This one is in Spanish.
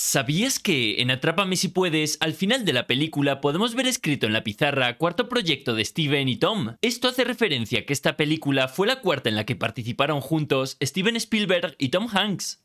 ¿Sabías que en Atrápame si puedes, al final de la película podemos ver escrito en la pizarra cuarto proyecto de Steven y Tom? Esto hace referencia a que esta película fue la cuarta en la que participaron juntos Steven Spielberg y Tom Hanks.